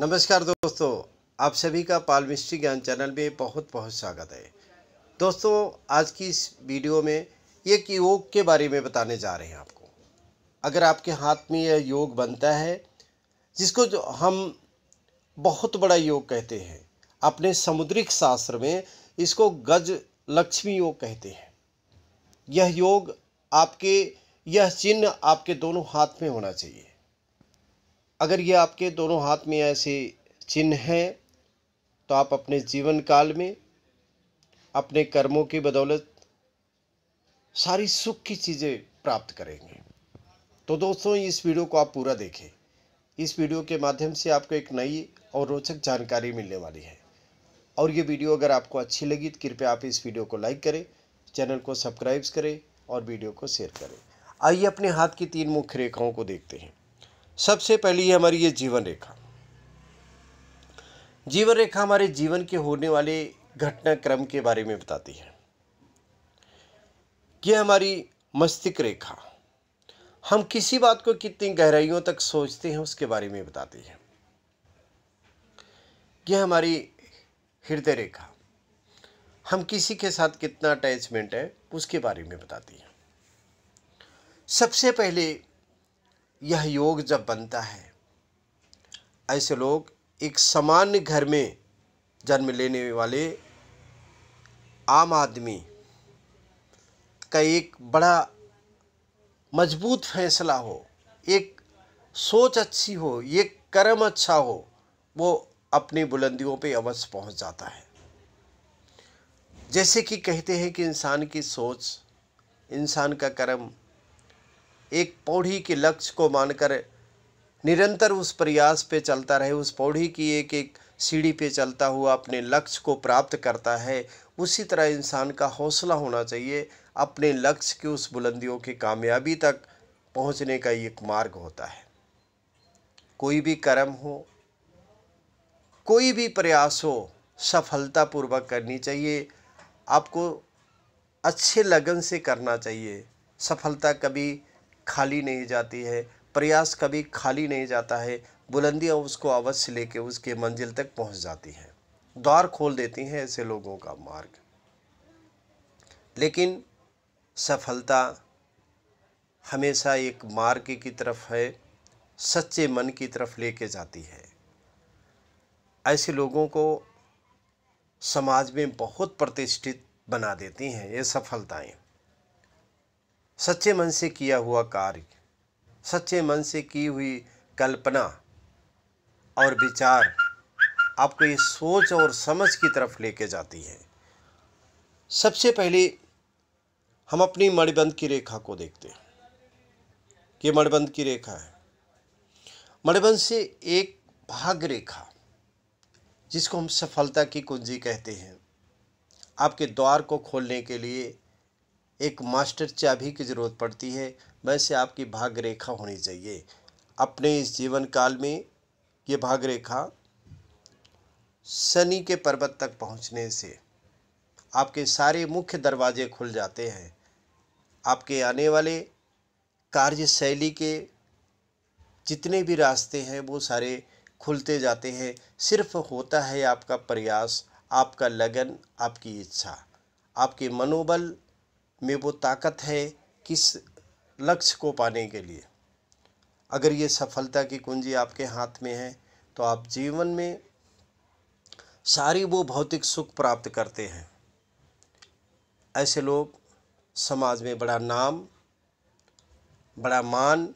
नमस्कार दोस्तों आप सभी का पाल मिस्ट्री ज्ञान चैनल में बहुत बहुत स्वागत है दोस्तों आज की इस वीडियो में एक योग के बारे में बताने जा रहे हैं आपको अगर आपके हाथ में यह योग बनता है जिसको जो हम बहुत बड़ा योग कहते हैं अपने समुद्रिक शास्त्र में इसको गज लक्ष्मी योग कहते हैं यह योग आपके यह चिन्ह आपके दोनों हाथ में होना चाहिए अगर ये आपके दोनों हाथ में ऐसे चिन्ह हैं तो आप अपने जीवन काल में अपने कर्मों की बदौलत सारी सुख की चीज़ें प्राप्त करेंगे तो दोस्तों इस वीडियो को आप पूरा देखें इस वीडियो के माध्यम से आपको एक नई और रोचक जानकारी मिलने वाली है और ये वीडियो अगर आपको अच्छी लगी तो कृपया आप इस वीडियो को लाइक करें चैनल को सब्सक्राइब करें और वीडियो को शेयर करें आइए अपने हाथ की तीन मुख्य रेखाओं को देखते हैं सबसे पहली है हमारी ये जीवन रेखा जीवन रेखा हमारे जीवन के होने वाले घटनाक्रम के बारे में बताती है यह हमारी मस्तिष्क रेखा हम किसी बात को कितनी गहराइयों तक सोचते हैं उसके बारे में बताती है यह हमारी हृदय रेखा हम किसी के साथ कितना अटैचमेंट है उसके बारे में बताती है सबसे पहले यह योग जब बनता है ऐसे लोग एक सामान्य घर में जन्म लेने वाले आम आदमी का एक बड़ा मजबूत फैसला हो एक सोच अच्छी हो ये कर्म अच्छा हो वो अपनी बुलंदियों पे अवश्य पहुंच जाता है जैसे कि कहते हैं कि इंसान की सोच इंसान का कर्म एक पौढ़ी के लक्ष्य को मानकर निरंतर उस प्रयास पे चलता रहे उस पौढ़ी की एक एक सीढ़ी पे चलता हुआ अपने लक्ष्य को प्राप्त करता है उसी तरह इंसान का हौसला होना चाहिए अपने लक्ष्य की उस बुलंदियों की कामयाबी तक पहुंचने का एक मार्ग होता है कोई भी कर्म हो कोई भी प्रयास हो सफलतापूर्वक करनी चाहिए आपको अच्छे लगन से करना चाहिए सफलता कभी खाली नहीं जाती है प्रयास कभी खाली नहीं जाता है बुलंदियाँ उसको अवश्य लेके उसके मंजिल तक पहुँच जाती हैं द्वार खोल देती हैं ऐसे लोगों का मार्ग लेकिन सफलता हमेशा एक मार्ग की तरफ है सच्चे मन की तरफ लेके जाती है ऐसे लोगों को समाज में बहुत प्रतिष्ठित बना देती हैं ये सफलताएं सच्चे मन से किया हुआ कार्य सच्चे मन से की हुई कल्पना और विचार आपको ये सोच और समझ की तरफ लेके जाती है सबसे पहले हम अपनी मणिबंध की रेखा को देखते हैं ये मणिबंध की रेखा है मणिबंध से एक भाग रेखा जिसको हम सफलता की कुंजी कहते हैं आपके द्वार को खोलने के लिए एक मास्टर चाबी की ज़रूरत पड़ती है वैसे आपकी भाग्य रेखा होनी चाहिए अपने इस जीवन काल में ये भाग्य रेखा शनि के पर्वत तक पहुंचने से आपके सारे मुख्य दरवाजे खुल जाते हैं आपके आने वाले कार्यशैली के जितने भी रास्ते हैं वो सारे खुलते जाते हैं सिर्फ होता है आपका प्रयास आपका लगन आपकी इच्छा आपके मनोबल में वो ताकत है किस लक्ष्य को पाने के लिए अगर ये सफलता की कुंजी आपके हाथ में है तो आप जीवन में सारी वो भौतिक सुख प्राप्त करते हैं ऐसे लोग समाज में बड़ा नाम बड़ा मान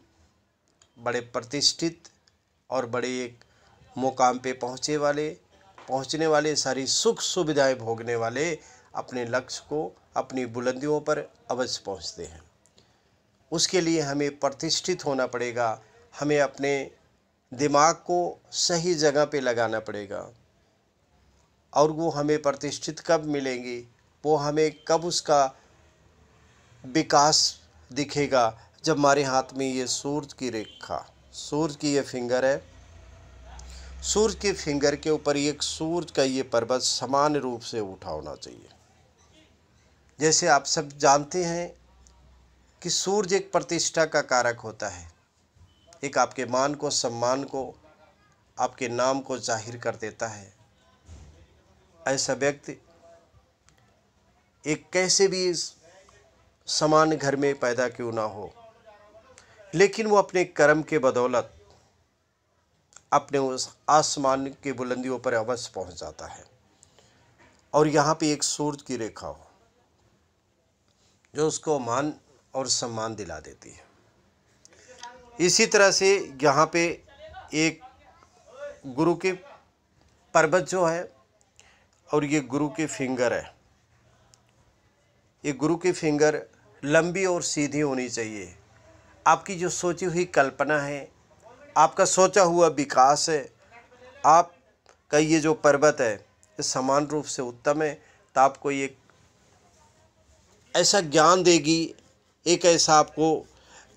बड़े प्रतिष्ठित और बड़े एक मुकाम पे पहुँचे वाले पहुँचने वाले सारी सुख सुविधाएं भोगने वाले अपने लक्ष्य को अपनी बुलंदियों पर अवश्य पहुंचते हैं उसके लिए हमें प्रतिष्ठित होना पड़ेगा हमें अपने दिमाग को सही जगह पे लगाना पड़ेगा और वो हमें प्रतिष्ठित कब मिलेंगी वो हमें कब उसका विकास दिखेगा जब हमारे हाथ में ये सूर्य की रेखा सूर्य की ये फिंगर है सूर्य की फिंगर के ऊपर एक सूर्य का ये पर्वत समान रूप से उठा होना चाहिए जैसे आप सब जानते हैं कि सूर्य एक प्रतिष्ठा का कारक होता है एक आपके मान को सम्मान को आपके नाम को जाहिर कर देता है ऐसा व्यक्ति एक कैसे भी समान घर में पैदा क्यों ना हो लेकिन वो अपने कर्म के बदौलत अपने उस आसमान की बुलंदियों पर अवश्य पहुंच जाता है और यहाँ पे एक सूर्य की रेखा हो जो उसको मान और सम्मान दिला देती है इसी तरह से यहाँ पे एक गुरु के पर्वत जो है और ये गुरु के फिंगर है ये गुरु की फिंगर लंबी और सीधी होनी चाहिए आपकी जो सोची हुई कल्पना है आपका सोचा हुआ विकास है आप का ये जो पर्वत है समान रूप से उत्तम है तो आपको ये ऐसा ज्ञान देगी एक ऐसा आपको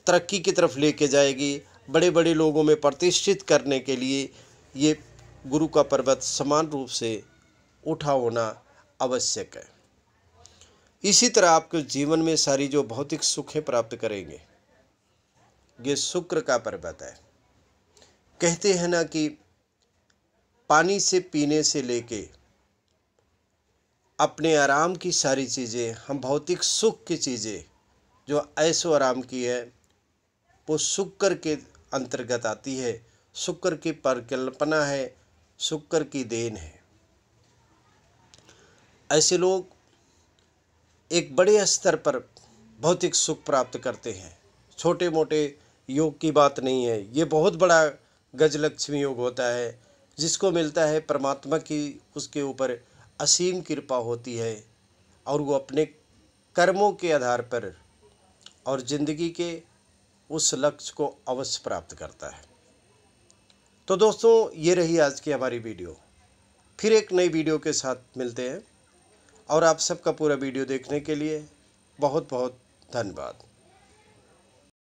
तरक्की की तरफ लेके जाएगी बड़े बड़े लोगों में प्रतिष्ठित करने के लिए ये गुरु का पर्वत समान रूप से उठा होना आवश्यक है इसी तरह आपके जीवन में सारी जो भौतिक सुखें प्राप्त करेंगे ये शुक्र का पर्वत है कहते हैं ना कि पानी से पीने से लेके अपने आराम की सारी चीज़ें हम भौतिक सुख की चीज़ें जो ऐसो आराम की है वो शुक्र के अंतर्गत आती है शुक्र की परिकल्पना है शुक्र की देन है ऐसे लोग एक बड़े स्तर पर भौतिक सुख प्राप्त करते हैं छोटे मोटे योग की बात नहीं है ये बहुत बड़ा गजलक्ष्मी योग होता है जिसको मिलता है परमात्मा की उसके ऊपर असीम कृपा होती है और वो अपने कर्मों के आधार पर और ज़िंदगी के उस लक्ष्य को अवश्य प्राप्त करता है तो दोस्तों ये रही आज की हमारी वीडियो फिर एक नई वीडियो के साथ मिलते हैं और आप सबका पूरा वीडियो देखने के लिए बहुत बहुत धन्यवाद